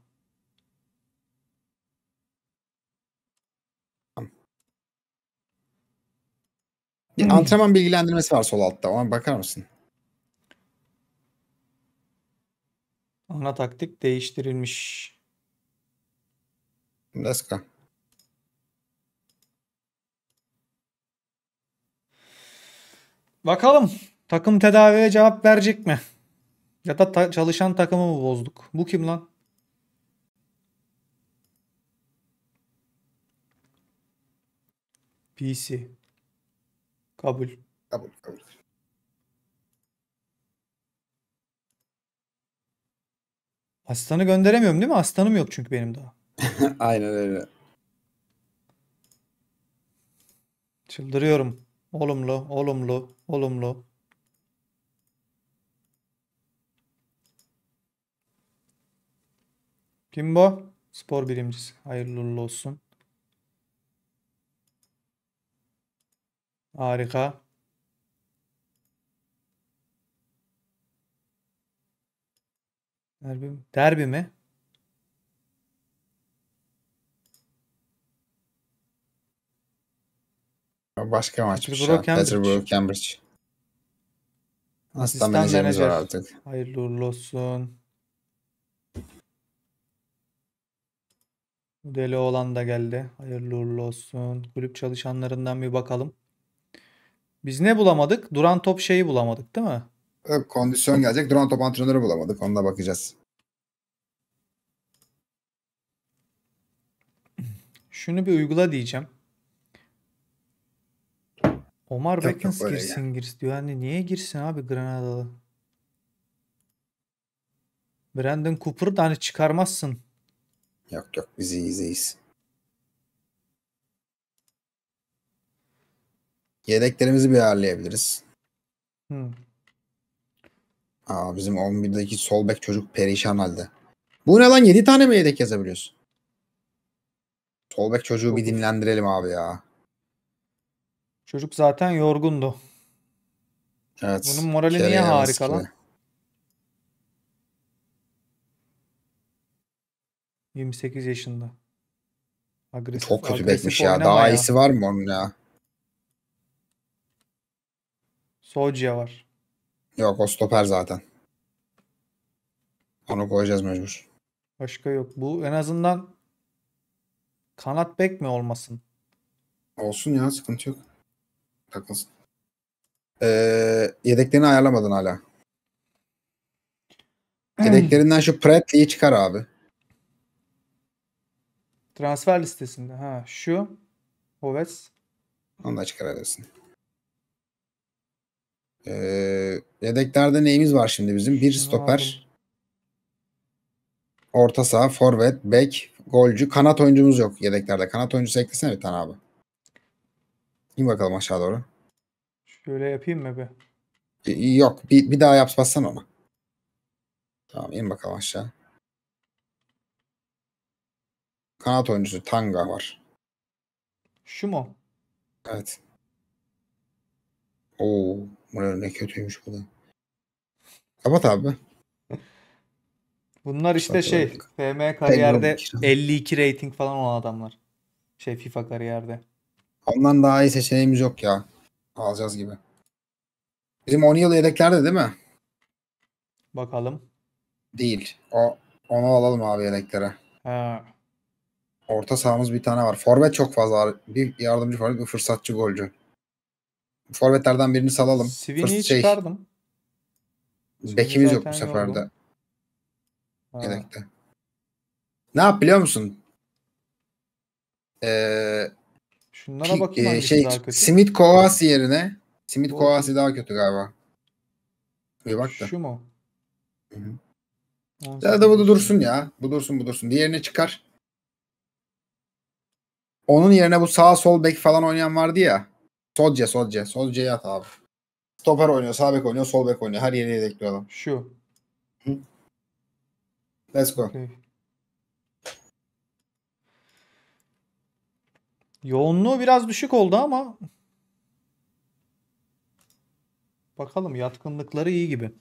Bir hmm. antrenman bilgilendirmesi var sol altta. Ona bakar mısın? Ana taktik değiştirilmiş. Let's Bakalım takım tedaviye cevap verecek mi? Ya da ta- çalışan takımı mı bozduk? Bu kim lan? PC. Kabul. Kabul, kabul. Aslanı gönderemiyorum değil mi? Aslanım yok çünkü benim daha. (laughs) Aynen öyle. Çıldırıyorum. Olumlu, olumlu, olumlu. Kim bu? Spor bilimcisi. Hayırlı olsun. Harika. Derbi, derbi mi? Başka maçmış ya. Peterborough Cambridge. Asistan menajerimiz var artık. Hayırlı uğurlu olsun. Modeli olan da geldi. Hayırlı uğurlu olsun. Kulüp çalışanlarından bir bakalım. Biz ne bulamadık? Duran top şeyi bulamadık değil mi? kondisyon gelecek. Duran top antrenörü bulamadık. Onunla bakacağız. Şunu bir uygula diyeceğim. Omar Bekins girsin ya. girsin diyor. Yani niye girsin abi Granada'da? Brandon Cooper'ı da hani çıkarmazsın. Yok yok biz iyiyiz iyiyiz. Yedeklerimizi bir ayarlayabiliriz. Hmm. Aa, bizim 11'deki sol bek çocuk perişan halde. Bu ne lan 7 tane mi yedek yazabiliyorsun? Sol bek çocuğu bir dinlendirelim abi ya. Çocuk zaten yorgundu. Evet. Bunun morali niye harika lan? Gibi. 28 yaşında. Agresif, Çok kötü bekmiş ya. Daha ya. iyisi var mı onun ya? Soğucuya var. Yok o stoper zaten. Onu koyacağız mecbur. Başka yok. Bu en azından kanat bek mi olmasın? Olsun ya sıkıntı yok. Takılsın. Ee, yedeklerini ayarlamadın hala. Hmm. Yedeklerinden şu Pratley'i çıkar abi. Transfer listesinde. Ha şu. Hoves. Onu da çıkarabilirsin. E, yedeklerde neyimiz var şimdi bizim? Bir stoper, orta saha, forvet, bek, golcü, kanat oyuncumuz yok yedeklerde. Kanat oyuncusu eklesene bir tane abi. İn bakalım aşağı doğru. Şöyle yapayım mı be? E, yok. Bir, bir daha yapmazsan ona. Tamam in bakalım aşağı. Kanat oyuncusu Tanga var. Şu mu? Evet. Oo. Vay ne kötüymüş bu da. Kapat abi. Bunlar işte Kapat şey FM kariyerde 52 rating falan olan adamlar. Şey FIFA kariyerde. Ondan daha iyi seçeneğimiz yok ya. Alacağız gibi. Bizim 10 yıl yedeklerde değil mi? Bakalım. Değil. O onu alalım abi yedeklere. Ha. Orta sahamız bir tane var. Forvet çok fazla. Bir yardımcı forvet, bir fırsatçı golcü forvetlerden birini salalım. Sweeney'i şey, çıkardım. Bekimiz yok bu sefer de. Yedekte. Ne yap biliyor musun? Ee, Şunlara bakayım e, şey, Smith kötü. Kovasi yerine Smith Doğru. Kovasi daha kötü galiba. Bir bak da. Şu mu? Hı -hı. Ya da bu da dursun ya. Bu dursun bu dursun. Diğerine çıkar. Onun yerine bu sağ sol bek falan oynayan vardı ya. Solce Solce. Solce'yi at abi. Stoper oynuyor, sağ bek oynuyor, sol bek oynuyor. Her yeri yedekli adam. Şu. Hı? Let's go. Okay. Yoğunluğu biraz düşük oldu ama bakalım yatkınlıkları iyi gibi.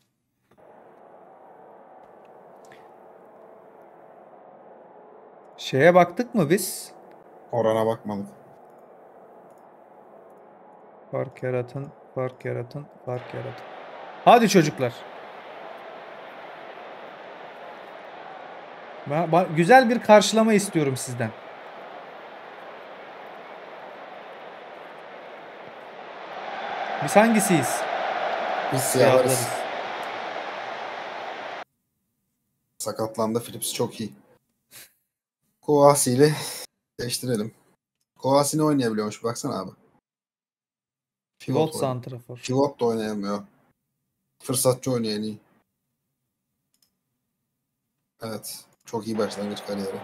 Şeye baktık mı biz? Orana bakmadık. Fark yaratın, fark yaratın, fark yaratın. Hadi çocuklar. Güzel bir karşılama istiyorum sizden. Biz hangisiyiz? Biz siyahlarız. Sakatlandı Philips çok iyi. Kovasi ile değiştirelim. Kovasini oynayabiliyormuş baksana abi. Pivot, pivot santrafor. Pivot da oynayamıyor. Fırsatçı oynayan iyi. Evet. Çok iyi başlangıç kariyeri.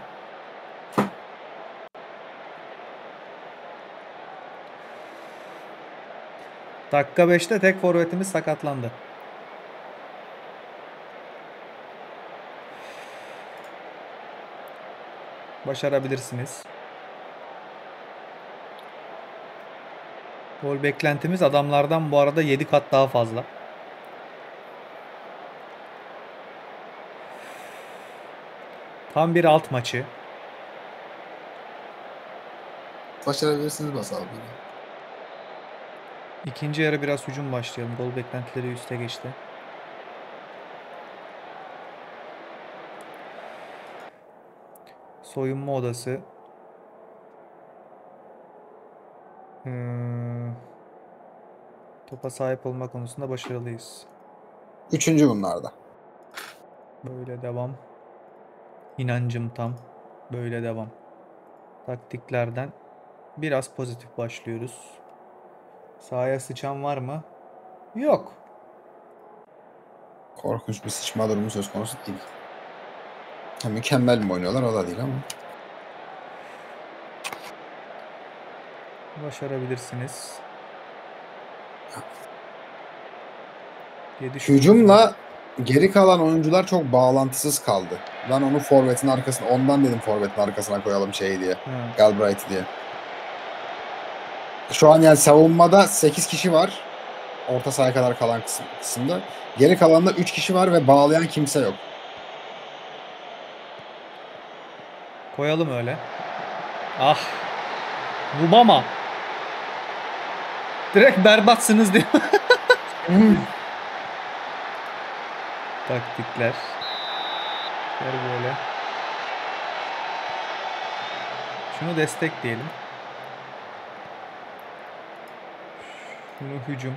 Dakika 5'te tek forvetimiz sakatlandı. Başarabilirsiniz. Gol beklentimiz adamlardan bu arada 7 kat daha fazla. Tam bir alt maçı. Başarabilirsiniz bas abi. İkinci yarı biraz hücum başlayalım. Gol beklentileri üste geçti. Soyunma odası. Hmm topa sahip olma konusunda başarılıyız. Üçüncü bunlarda. Böyle devam. İnancım tam. Böyle devam. Taktiklerden biraz pozitif başlıyoruz. Sahaya sıçan var mı? Yok. Korkunç bir sıçma durumu söz konusu değil. Ya mükemmel mi oynuyorlar o da değil ama. Başarabilirsiniz. Hücumla geri kalan oyuncular çok bağlantısız kaldı. Ben onu forvetin arkasına, ondan dedim forvetin arkasına koyalım şey diye. Hmm. Galbraith diye. Şu an yani savunmada 8 kişi var. Orta sahaya kadar kalan kısım, kısımda. Geri kalanda 3 kişi var ve bağlayan kimse yok. Koyalım öyle. Ah. Rubama. Direkt berbatsınız diyor. (laughs) Taktikler. her böyle. Şunu destekleyelim. Şunu hücum.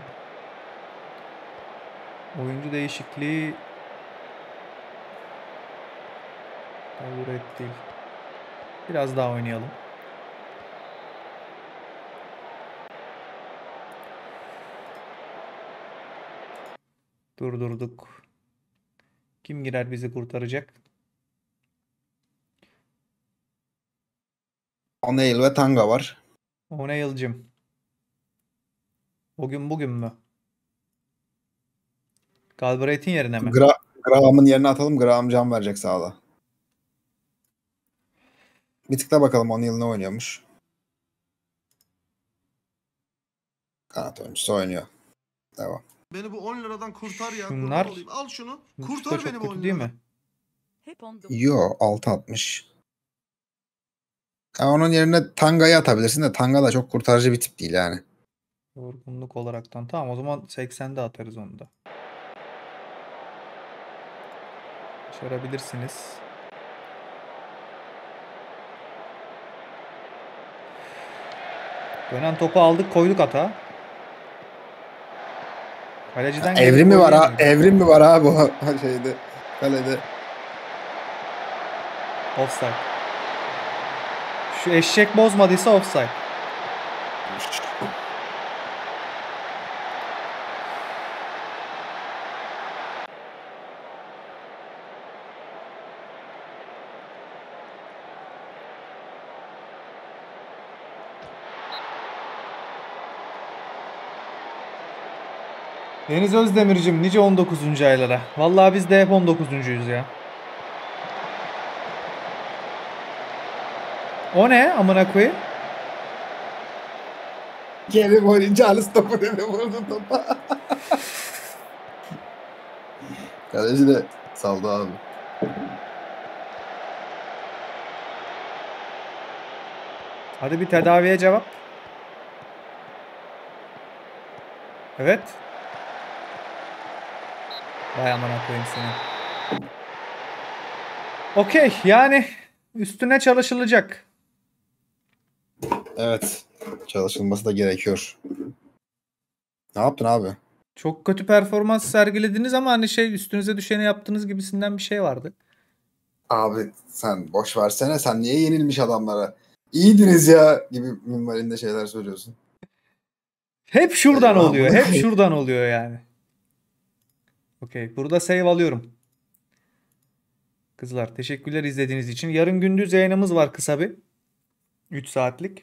Oyuncu değişikliği olur et değil. Biraz daha oynayalım. Durdurduk. Kim girer bizi kurtaracak? Onail ve Tanga var. Onail'cim. Bugün bugün mü? Galbraith'in yerine mi? Gra Graham'ın yerine atalım. Graham can verecek sağda. Bir tıkla bakalım Onail ne oynuyormuş. Kanat oyuncusu oynuyor. Devam. Beni bu 10 liradan kurtar ya. Şunlar- Al şunu. Kurtar beni bu 10 liradan. değil mi? Hep on dokuz. Yo 6.60. Ha, onun yerine Tanga'yı atabilirsin de Tanga da çok kurtarıcı bir tip değil yani. Yorgunluk olaraktan. Tamam o zaman 80'de atarız onu da. Başarabilirsiniz. Dönen topu aldık koyduk ata. Kaleciden ya, evrim mi var ha? Evrim mi var ha bu şeyde? Kalede. Offside. Şu eşek bozmadıysa offside. Deniz Özdemir'cim nice 19. aylara. Vallahi biz de hep 19.yüz ya. O ne amına koyayım? Geri boyunca Charles topu deme vurdu topa. Kaleci de saldı abi. Hadi bir tedaviye cevap. Evet. Vay amına koyayım seni. Okey yani üstüne çalışılacak. Evet. Çalışılması da gerekiyor. Ne yaptın abi? Çok kötü performans sergilediniz ama hani şey üstünüze düşeni yaptığınız gibisinden bir şey vardı. Abi sen boş versene sen niye yenilmiş adamlara? İyiydiniz ya gibi minvalinde şeyler söylüyorsun. Hep şuradan oluyor. Hep (laughs) şuradan oluyor yani. Okey. Burada save alıyorum. Kızlar teşekkürler izlediğiniz için. Yarın gündüz yayınımız var kısa bir. 3 saatlik.